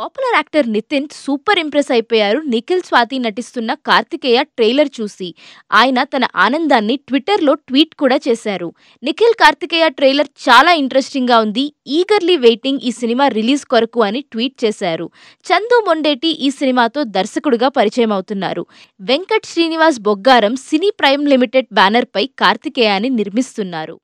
popular actor Nithin super impress అయిపోయారు నిఖిల్ స్వాతి నటిస్తున్న Karthikeya trailer చూసి ఆయన తన ఆనందాన్ని ట్విట్టర్లో ట్వీట్ కూడా చేశారు నిఖిల్ కార్తికేయ ట్రైలర్ చాలా ఇంట్రెస్టింగ్గా ఉంది ఈగర్లీ వెయిటింగ్ ఈ సినిమా రిలీజ్ కొరకు అని ట్వీట్ చేశారు చందు మొండేటి ఈ సినిమాతో దర్శకుడుగా పరిచయం అవుతున్నారు Venkat Srinivas Boggaram cine prime limited బ్యానర్పై కార్తికేయాన్ని నిర్మిస్తున్నారు